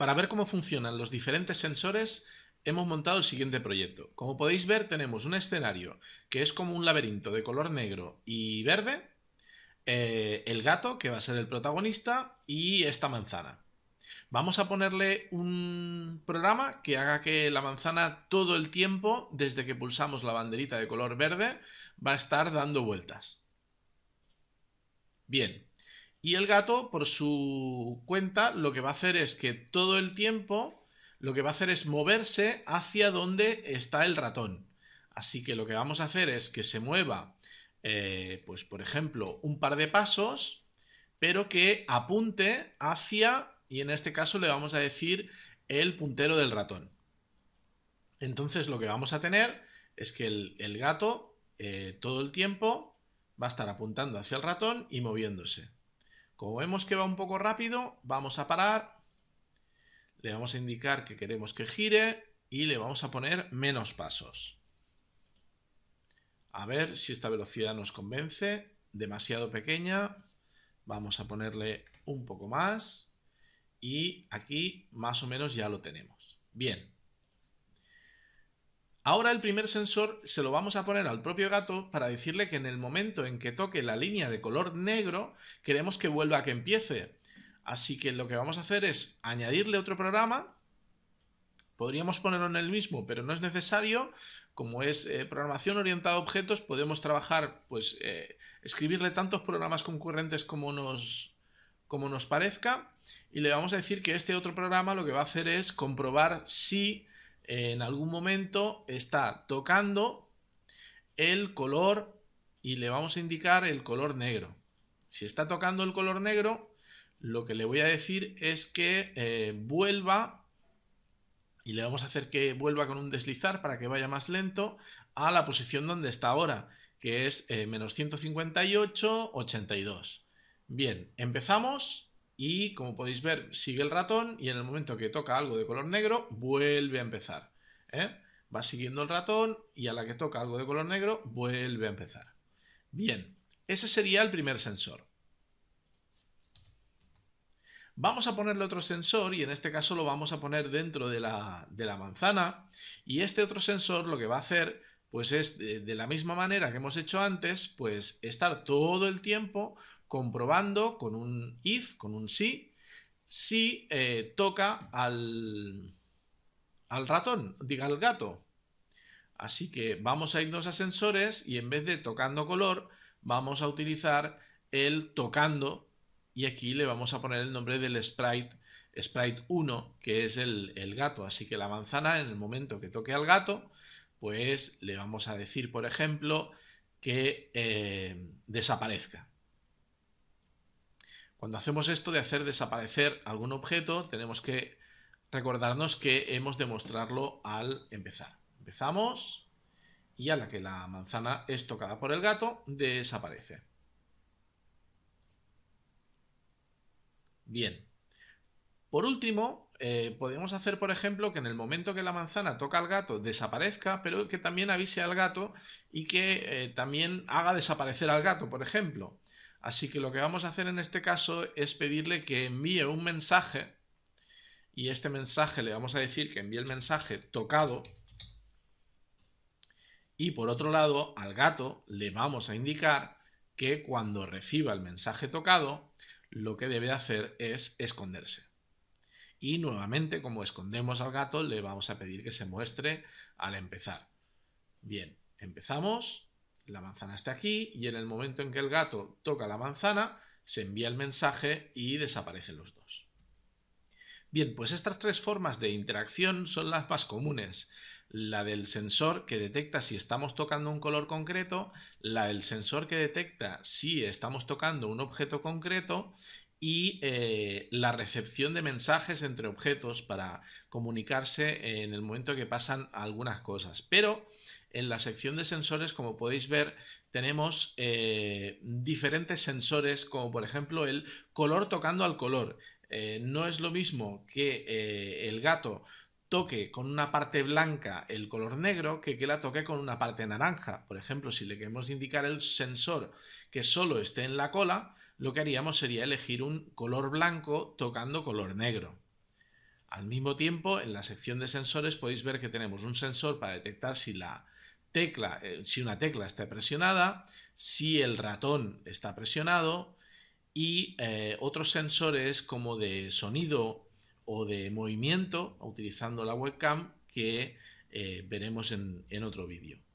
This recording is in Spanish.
Para ver cómo funcionan los diferentes sensores, hemos montado el siguiente proyecto. Como podéis ver, tenemos un escenario que es como un laberinto de color negro y verde, eh, el gato, que va a ser el protagonista, y esta manzana. Vamos a ponerle un programa que haga que la manzana todo el tiempo, desde que pulsamos la banderita de color verde, va a estar dando vueltas. Bien, y el gato, por su cuenta, lo que va a hacer es que todo el tiempo lo que va a hacer es moverse hacia donde está el ratón. Así que lo que vamos a hacer es que se mueva, eh, pues por ejemplo, un par de pasos, pero que apunte hacia, y en este caso le vamos a decir el puntero del ratón. Entonces lo que vamos a tener es que el, gato eh, todo el tiempo va a estar apuntando hacia el ratón y moviéndose. Como vemos que va un poco rápido, vamos a parar, le vamos a indicar que queremos que gire y le vamos a poner menos pasos. A ver si esta velocidad nos convence, demasiado pequeña, vamos a ponerle un poco más y aquí más o menos ya lo tenemos. Bien, Ahora el primer sensor se lo vamos a poner al propio gato para decirle que en el momento en que toque la línea de color negro queremos que vuelva a que empiece. Así que lo que vamos a hacer es añadirle otro programa. Podríamos ponerlo en el mismo, pero no es necesario. Como es eh, programación orientada a objetos, podemos trabajar, pues, eh, escribirle tantos programas concurrentes como nos, como nos parezca. Y le vamos a decir que este otro programa lo que va a hacer es comprobar si en algún momento está tocando el color y le vamos a indicar el color negro. Si está tocando el color negro, lo que le voy a decir es que eh, vuelva y le vamos a hacer que vuelva con un deslizar para que vaya más lento a la posición donde está ahora, que es eh, menos 158, 82. Bien, empezamos y como podéis ver sigue el ratón y en el momento que toca algo de color negro vuelve a empezar. ¿eh? Va siguiendo el ratón y a la que toca algo de color negro vuelve a empezar. Bien, ese sería el primer sensor. Vamos a ponerle otro sensor y en este caso lo vamos a poner dentro de la, manzana y este otro sensor lo que va a hacer pues es de la misma manera que hemos hecho antes, pues estar todo el tiempo comprobando con un if, con un sí, si eh, toca al, al ratón, diga al gato. Así que vamos a irnos a sensores y en vez de tocando color, vamos a utilizar el tocando y aquí le vamos a poner el nombre del sprite, sprite 1, que es el, gato. Así que la manzana, en el momento que toque al gato, pues le vamos a decir, por ejemplo, que eh, desaparezca. Cuando hacemos esto de hacer desaparecer algún objeto, tenemos que recordarnos que hemos de mostrarlo al empezar. Empezamos y a la que la manzana es tocada por el gato, desaparece. Bien. Por último, eh, podemos hacer, por ejemplo, que en el momento que la manzana toca al gato desaparezca, pero que también avise al gato y que eh, también haga desaparecer al gato, por ejemplo. Así que lo que vamos a hacer en este caso es pedirle que envíe un mensaje y este mensaje le vamos a decir que envíe el mensaje tocado y por otro lado al gato le vamos a indicar que cuando reciba el mensaje tocado lo que debe hacer es esconderse. Y nuevamente como escondemos al gato le vamos a pedir que se muestre al empezar. Bien, empezamos la manzana está aquí y en el momento en que el gato toca la manzana, se envía el mensaje y desaparecen los dos. Bien, pues estas tres formas de interacción son las más comunes. La del sensor que detecta si estamos tocando un color concreto, la del sensor que detecta si estamos tocando un objeto concreto y eh, la recepción de mensajes entre objetos para comunicarse en el momento que pasan algunas cosas. Pero en la sección de sensores, como podéis ver, tenemos eh, diferentes sensores, como por ejemplo el color tocando al color. Eh, no es lo mismo que el gato toque con una parte blanca el color negro que que la toque con una parte naranja. Por ejemplo, si le queremos indicar el sensor que solo esté en la cola, lo que haríamos sería elegir un color blanco tocando color negro. Al mismo tiempo, en la sección de sensores podéis ver que tenemos un sensor para detectar si la tecla, eh, si una tecla está presionada, si el ratón está presionado y eh, otros sensores como de sonido o de movimiento utilizando la webcam que eh, veremos en otro vídeo.